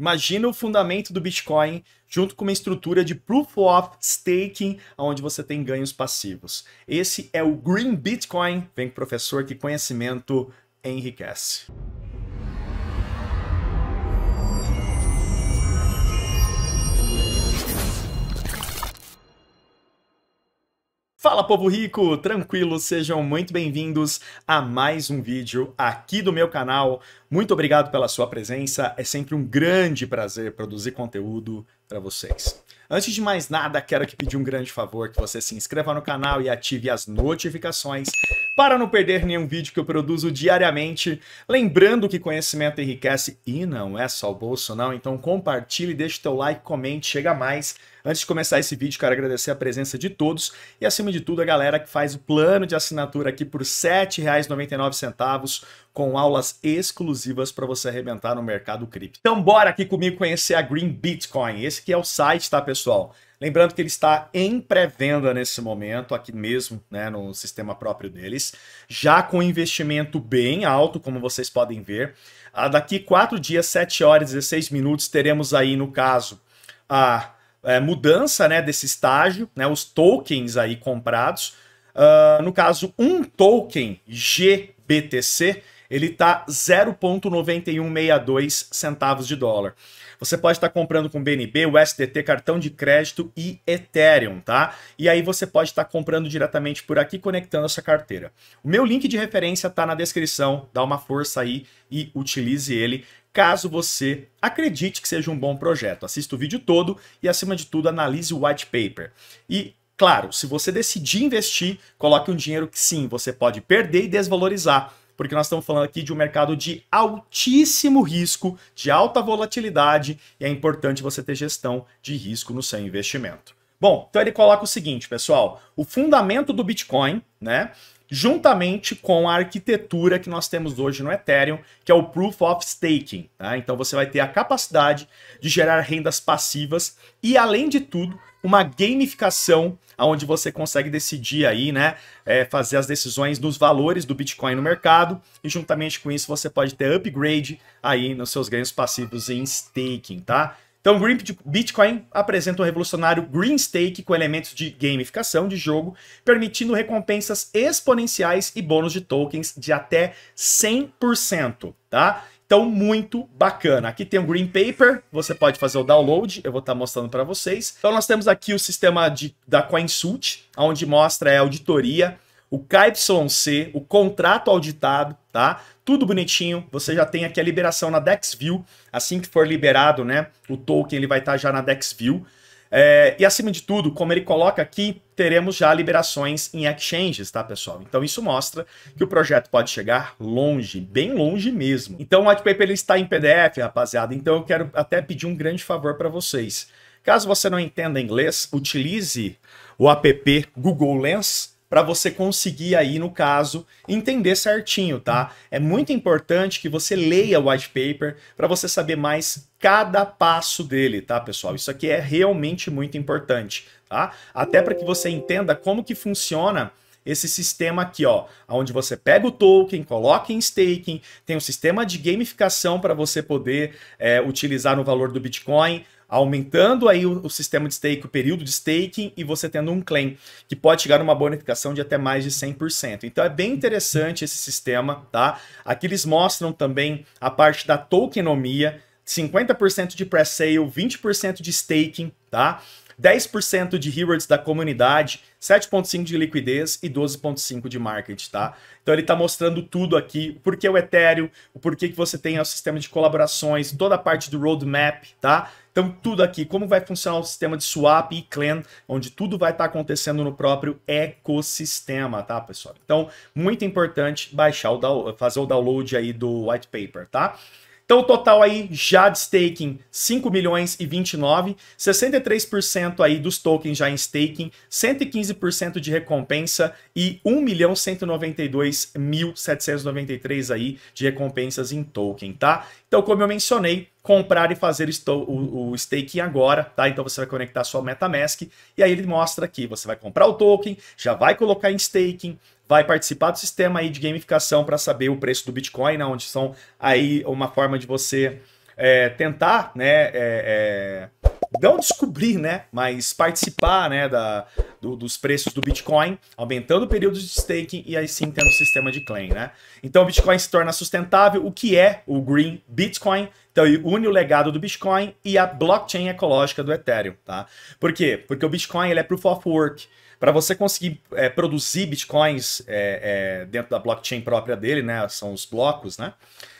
Imagina o fundamento do Bitcoin junto com uma estrutura de proof of staking, onde você tem ganhos passivos. Esse é o Green Bitcoin. Vem com o professor que conhecimento enriquece. Fala povo rico, tranquilo, sejam muito bem-vindos a mais um vídeo aqui do meu canal. Muito obrigado pela sua presença, é sempre um grande prazer produzir conteúdo para vocês. Antes de mais nada, quero aqui pedir um grande favor, que você se inscreva no canal e ative as notificações para não perder nenhum vídeo que eu produzo diariamente. Lembrando que conhecimento enriquece e não é só o bolso não, então compartilhe, deixe teu like, comente, chega mais. Antes de começar esse vídeo, quero agradecer a presença de todos e acima de tudo a galera que faz o plano de assinatura aqui por R$ 7,99 com aulas exclusivas para você arrebentar no mercado cripto. Então bora aqui comigo conhecer a Green Bitcoin. Esse que é o site, tá, pessoal? Lembrando que ele está em pré-venda nesse momento, aqui mesmo, né, no sistema próprio deles, já com investimento bem alto, como vocês podem ver. Ah, daqui 4 dias, 7 horas e 16 minutos, teremos aí, no caso, a é, mudança né, desse estágio, né, os tokens aí comprados. Uh, no caso, um token GBTC, ele está 0,9162 centavos de dólar. Você pode estar tá comprando com BNB, USDT, cartão de crédito e Ethereum, tá? E aí você pode estar tá comprando diretamente por aqui, conectando essa carteira. O meu link de referência está na descrição, dá uma força aí e utilize ele caso você acredite que seja um bom projeto. Assista o vídeo todo e, acima de tudo, analise o white paper. E, claro, se você decidir investir, coloque um dinheiro que sim, você pode perder e desvalorizar porque nós estamos falando aqui de um mercado de altíssimo risco, de alta volatilidade, e é importante você ter gestão de risco no seu investimento. Bom, então ele coloca o seguinte, pessoal: o fundamento do Bitcoin, né? juntamente com a arquitetura que nós temos hoje no Ethereum, que é o Proof of Staking. Tá? Então você vai ter a capacidade de gerar rendas passivas e, além de tudo, uma gamificação onde você consegue decidir aí, né, é, fazer as decisões dos valores do Bitcoin no mercado e juntamente com isso você pode ter upgrade aí nos seus ganhos passivos em staking, tá? Então, Green Bitcoin apresenta um revolucionário Green Stake com elementos de gamificação de jogo, permitindo recompensas exponenciais e bônus de tokens de até 100%, tá? Então, muito bacana. Aqui tem um Green Paper, você pode fazer o download, eu vou estar tá mostrando para vocês. Então, nós temos aqui o sistema de, da CoinSult, onde mostra a auditoria o KYC, o contrato auditado, tá? Tudo bonitinho, você já tem aqui a liberação na DexView, assim que for liberado, né, o token ele vai estar tá já na DexView. É, e acima de tudo, como ele coloca aqui, teremos já liberações em exchanges, tá, pessoal? Então isso mostra que o projeto pode chegar longe, bem longe mesmo. Então o white paper ele está em PDF, rapaziada. Então eu quero até pedir um grande favor para vocês. Caso você não entenda inglês, utilize o app Google Lens para você conseguir aí, no caso, entender certinho, tá? É muito importante que você leia o white paper para você saber mais cada passo dele, tá, pessoal? Isso aqui é realmente muito importante, tá? Até para que você entenda como que funciona esse sistema aqui, ó, onde você pega o token, coloca em staking, tem um sistema de gamificação para você poder é, utilizar no valor do Bitcoin, aumentando aí o, o, sistema de stake, o período de staking e você tendo um claim, que pode chegar numa bonificação de até mais de 100%. Então é bem interessante esse sistema, tá? Aqui eles mostram também a parte da tokenomia, 50% de pre-sale, 20% de staking, tá? 10% de rewards da comunidade, 7.5 de liquidez e 12.5 de market, tá? Então ele está mostrando tudo aqui, por que o Ethereum, por que você tem o sistema de colaborações, toda a parte do roadmap, tá? Então tudo aqui, como vai funcionar o sistema de swap e clan, onde tudo vai estar tá acontecendo no próprio ecossistema, tá, pessoal? Então, muito importante baixar o fazer o download aí do white paper, tá? Então o total aí já de staking 5 milhões e 29, 63% aí dos tokens já em staking, 115% de recompensa e 1 milhão 192 mil 793 aí de recompensas em token, tá? Então como eu mencionei, comprar e fazer o, staking agora, tá? Então você vai conectar sua MetaMask e aí ele mostra aqui, você vai comprar o token, já vai colocar em staking, vai participar do sistema aí de gamificação para saber o preço do Bitcoin, né? onde são aí uma forma de você é, tentar, né, é, é, não descobrir, né, mas participar, né, da, do, dos preços do Bitcoin, aumentando o período de staking e aí sim tendo o sistema de claim, né. Então o Bitcoin se torna sustentável, o que é o Green Bitcoin, então ele une o legado do Bitcoin e a blockchain ecológica do Ethereum, tá. Por quê? Porque o Bitcoin ele é Proof of Work, para você conseguir é, produzir bitcoins é, é, dentro da blockchain própria dele, né, são os blocos, né,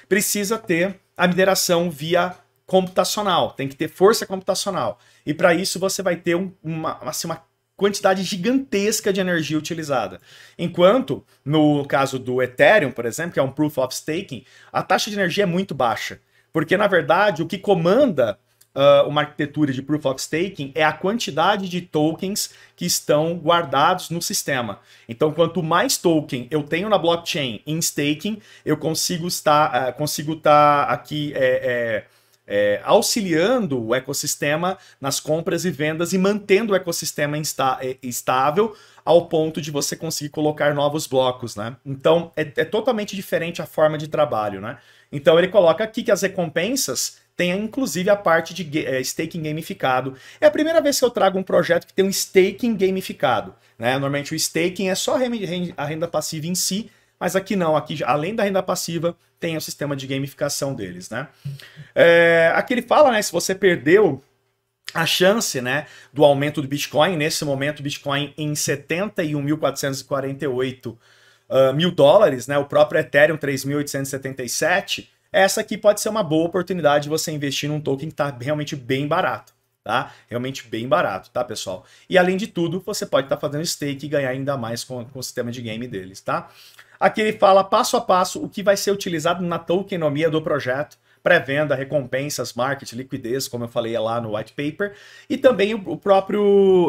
precisa ter a mineração via computacional, tem que ter força computacional. E para isso você vai ter um, uma, assim, uma quantidade gigantesca de energia utilizada. Enquanto, no caso do Ethereum, por exemplo, que é um Proof of Staking, a taxa de energia é muito baixa. Porque, na verdade, o que comanda uh, uma arquitetura de Proof of Staking é a quantidade de tokens que estão guardados no sistema. Então, quanto mais token eu tenho na blockchain em staking, eu consigo estar, uh, consigo estar aqui é, é, é, auxiliando o ecossistema nas compras e vendas e mantendo o ecossistema insta- é, estável ao ponto de você conseguir colocar novos blocos, né? Então é, é, totalmente diferente a forma de trabalho, né? Então ele coloca aqui que as recompensas tem inclusive a parte de é, staking gamificado. É a primeira vez que eu trago um projeto que tem um staking gamificado. Né? Normalmente o staking é só a renda passiva em si, mas aqui não, aqui além da renda passiva tem o sistema de gamificação deles, né? É, aqui ele fala, né, se você perdeu a chance, né, do aumento do Bitcoin, nesse momento Bitcoin em 71.448 uh, ah, mil dólares, né, o próprio Ethereum 3.877 essa aqui pode ser uma boa oportunidade de você investir num token que está realmente bem barato, tá? Realmente bem barato, tá, pessoal? E além de tudo, você pode estar tá fazendo stake e ganhar ainda mais com, com o sistema de game deles, tá? Aqui ele fala passo a passo o que vai ser utilizado na tokenomia do projeto, pré-venda, recompensas, market, liquidez, como eu falei lá no white paper, e também o próprio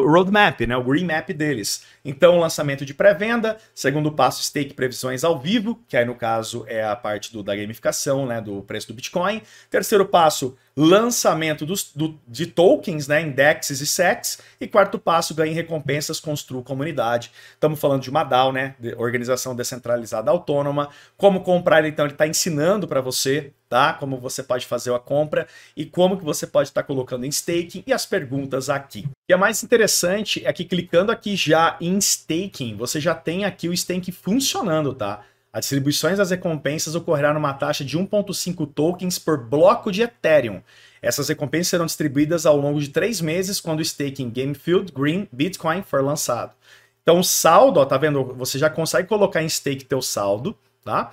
roadmap, né, o green map deles. Então, lançamento de pré-venda, segundo passo, stake previsões ao vivo, que aí no caso é a parte do, da gamificação, né, do preço do Bitcoin. Terceiro passo, lançamento dos, do, de tokens, né, indexes e sets, e quarto passo, ganhe recompensas, construa comunidade. Estamos falando de uma DAO, né, de organização descentralizada autônoma. Como comprar, então, ele está ensinando para você, tá? Como você pode fazer a compra e como que você pode estar tá colocando em staking e as perguntas aqui. E a é mais interessante é que clicando aqui já em staking, você já tem aqui o staking funcionando, tá? As distribuições das recompensas ocorrerá numa taxa de 1,5 tokens por bloco de Ethereum. Essas recompensas serão distribuídas ao longo de três meses quando o staking Gamefield Green Bitcoin for lançado. Então, o saldo, ó, tá vendo? Você já consegue colocar em stake teu saldo, tá?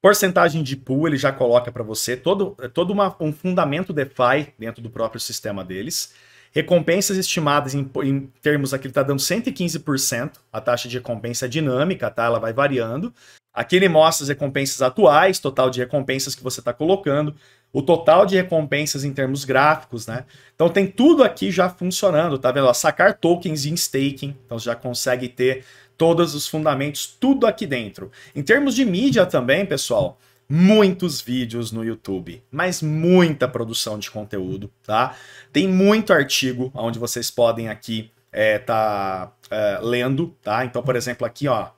Porcentagem de pool ele já coloca para você, todo, é todo uma, um fundamento DeFi dentro do próprio sistema deles. Recompensas estimadas em, em termos aqui, ele está dando 115%, a taxa de recompensa é dinâmica, tá? Ela vai variando. Aqui ele mostra as recompensas atuais, total de recompensas que você está colocando, o total de recompensas em termos gráficos, né? Então tem tudo aqui já funcionando, tá vendo? Ó, sacar tokens em staking, então você já consegue ter todos os fundamentos, tudo aqui dentro. Em termos de mídia também, pessoal, muitos vídeos no YouTube, mas muita produção de conteúdo, tá? Tem muito artigo onde vocês podem aqui é, tá é, lendo, tá? Então, por exemplo, aqui, ó,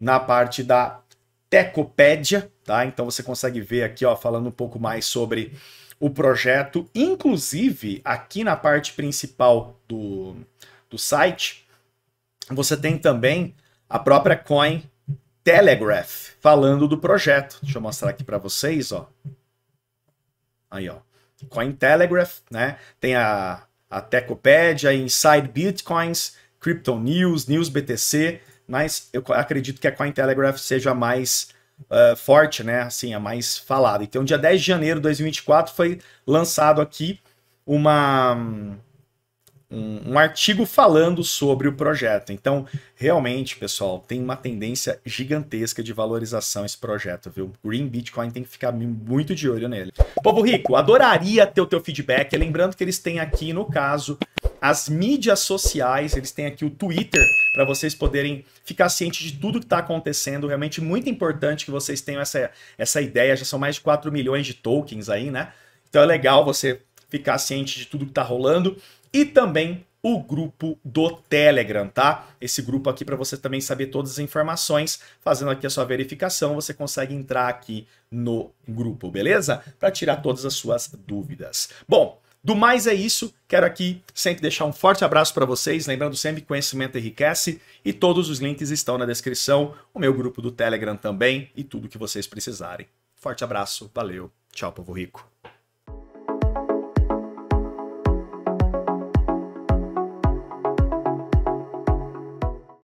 na parte da Tecopédia, tá? Então você consegue ver aqui, ó, falando um pouco mais sobre o projeto. Inclusive, aqui na parte principal do, do site, você tem também a própria coin Telegraph falando do projeto. Deixa eu mostrar aqui para vocês, ó. Aí, ó. Coin Telegraph, né? Tem a, a Tecopédia, Inside Bitcoins, Crypto News, News BTC, mas eu acredito que a Cointelegraph seja mais uh, forte, né? Assim, a mais falada. Então, dia 10 de janeiro de 2024 foi lançado aqui uma hum, um, um, artigo falando sobre o projeto. Então, realmente, pessoal, tem uma tendência gigantesca de valorização esse projeto, viu? Green Bitcoin tem que ficar muito de olho nele. Povo Rico, adoraria ter o teu feedback. Lembrando que eles têm aqui, no caso, as mídias sociais, eles têm aqui o Twitter para vocês poderem ficar ciente de tudo que está acontecendo. Realmente muito importante que vocês tenham essa, essa ideia. Já são mais de 4 milhões de tokens aí, né? Então é legal você ficar ciente de tudo que está rolando e também o grupo do Telegram, tá? Esse grupo aqui para você também saber todas as informações, fazendo aqui a sua verificação, você consegue entrar aqui no grupo, beleza? Para tirar todas as suas dúvidas. Bom, do mais é isso. Quero aqui sempre deixar um forte abraço para vocês, lembrando sempre que conhecimento enriquece e todos os links estão na descrição, o meu grupo do Telegram também e tudo que vocês precisarem. Forte abraço, valeu. Tchau, povo rico.